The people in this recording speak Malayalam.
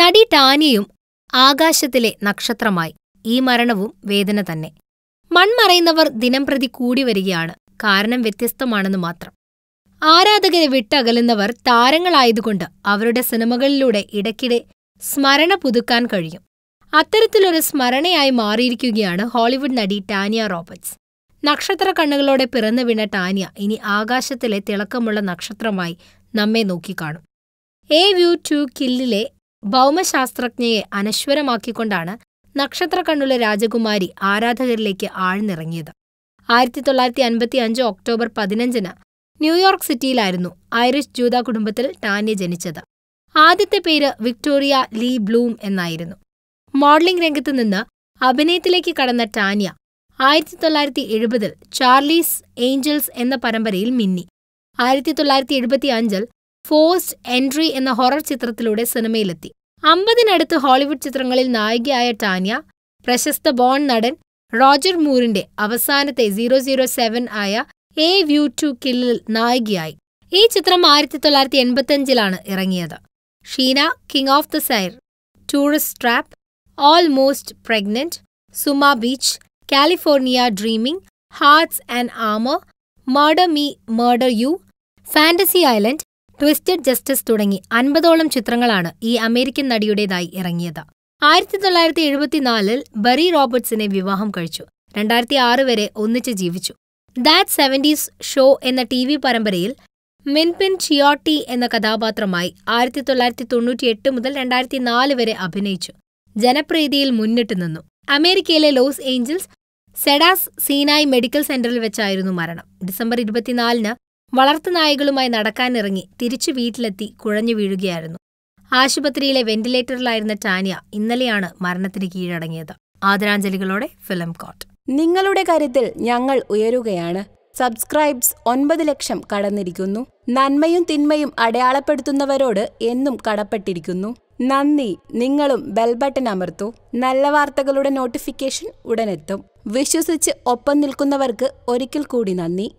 നടി ടാനിയും ആകാശത്തിലെ നക്ഷത്രമായി ഈ മരണവും വേദന തന്നെ മൺമറയുന്നവർ ദിനംപ്രതി കൂടി വരികയാണ് കാരണം വ്യത്യസ്തമാണെന്ന് മാത്രം ആരാധകരെ വിട്ടകലുന്നവർ താരങ്ങളായതുകൊണ്ട് അവരുടെ സിനിമകളിലൂടെ ഇടയ്ക്കിടെ സ്മരണ പുതുക്കാൻ കഴിയും അത്തരത്തിലൊരു സ്മരണയായി മാറിയിരിക്കുകയാണ് ഹോളിവുഡ് നടി ടാനിയ റോബർട്ട്സ് നക്ഷത്ര കണ്ണുകളോടെ പിറന്നു വീണ ടാനിയ ഇനി ആകാശത്തിലെ തിളക്കമുള്ള നക്ഷത്രമായി നമ്മെ നോക്കിക്കാണും എ വ്യൂ ടു കില്ലിലെ ഭൗമശാസ്ത്രജ്ഞയെ അനശ്വരമാക്കിക്കൊണ്ടാണ് നക്ഷത്രക്കണ്ണുള്ള രാജകുമാരി ആരാധകരിലേക്ക് ആഴ്ന്നിറങ്ങിയത് ആയിരത്തി തൊള്ളായിരത്തി അൻപത്തി അഞ്ച് ഒക്ടോബർ പതിനഞ്ചിന് ന്യൂയോർക്ക് സിറ്റിയിലായിരുന്നു ഐറിഷ് ജൂത കുടുംബത്തിൽ ടാന്യ ജനിച്ചത് ആദ്യത്തെ പേര് വിക്ടോറിയ ലീ ബ്ലൂം എന്നായിരുന്നു മോഡലിംഗ് രംഗത്ത് നിന്ന് അഭിനയത്തിലേക്ക് കടന്ന ടാന്യ ആയിരത്തി തൊള്ളായിരത്തി എഴുപതിൽ ചാർലീസ് ഏഞ്ചൽസ് എന്ന പരമ്പരയിൽ മിന്നി ആയിരത്തി തൊള്ളായിരത്തി എഴുപത്തി അഞ്ചിൽ ഫോഴ്സ്ഡ് എൻട്രി എന്ന ഹൊറർ ചിത്രത്തിലൂടെ സിനിമയിലെത്തി അമ്പതിനടുത്ത് ഹോളിവുഡ് ചിത്രങ്ങളിൽ നായികയായ ടാനിയ പ്രശസ്ത ബോൺ നടൻ റോജർ മൂറിന്റെ അവസാനത്തെ സീറോ സീറോ സെവൻ ആയ എ വ്യൂ ടു കില്ലിൽ നായികയായി ഈ ചിത്രം ആയിരത്തി തൊള്ളായിരത്തി എൺപത്തിയഞ്ചിലാണ് ഇറങ്ങിയത് Sheena king of the sire tourist trap almost pregnant സുമ beach California dreaming hearts and armour murder me murder you fantasy island twisted justice തുടങ്ങി അൻപതോളം ചിത്രങ്ങളാണ് ഈ അമേരിക്കൻ നടിയുടേതായി ഇറങ്ങിയത് ആയിരത്തി തൊള്ളായിരത്തി എഴുപത്തിനാലിൽ ബറി റോബർട്ട്സിനെ വിവാഹം കഴിച്ചു രണ്ടായിരത്തി ആറ് വരെ ഒന്നിച്ച് ജീവിച്ചു ദാറ്റ് സെവൻറ്റീസ് ഷോ എന്ന ടി വി പരമ്പരയിൽ മിൻപിൻ ചിയോട്ടി എന്ന കഥാപാത്രമായി ആയിരത്തി തൊള്ളായിരത്തി തൊണ്ണൂറ്റി എട്ട് മുതൽ രണ്ടായിരത്തി നാല് വരെ അഭിനയിച്ചു ജനപ്രീതിയിൽ മുന്നിട്ട് നിന്നു അമേരിക്കയിലെ Los Angeles Cedars Sinai medical സെന്ററിൽ വെച്ചായിരുന്നു മരണം ഡിസംബർ ഇരുപത്തിനാലിന് വളർത്തുനായകളുമായി നടക്കാനിറങ്ങി തിരിച്ചു വീട്ടിലെത്തി കുഴഞ്ഞു വീഴുകയായിരുന്നു ആശുപത്രിയിലെ വെന്റിലേറ്ററിലായിരുന്ന ടാനിയ ഇന്നലെയാണ് മരണത്തിന് കീഴടങ്ങിയത് ആദരാഞ്ജലികളോടെ ഫിലിം കോട്ട് നിങ്ങളുടെ കാര്യത്തിൽ ഞങ്ങൾ ഉയരുകയാണ് സബ്സ്ക്രൈബ്സ് ഒൻപത് ലക്ഷം കടന്നിരിക്കുന്നു നന്മയും തിന്മയും അടയാളപ്പെടുത്തുന്നവരോട് എന്നും കടപ്പെട്ടിരിക്കുന്നു നന്ദി നിങ്ങളും ബെൽ ബട്ടൺ അമർത്തൂ നല്ല വാർത്തകളുടെ നോട്ടിഫിക്കേഷൻ ഉടനെത്തും വിശ്വസിച്ച് ഒപ്പം നിൽക്കുന്നവർക്ക് ഒരിക്കൽ കൂടി നന്ദി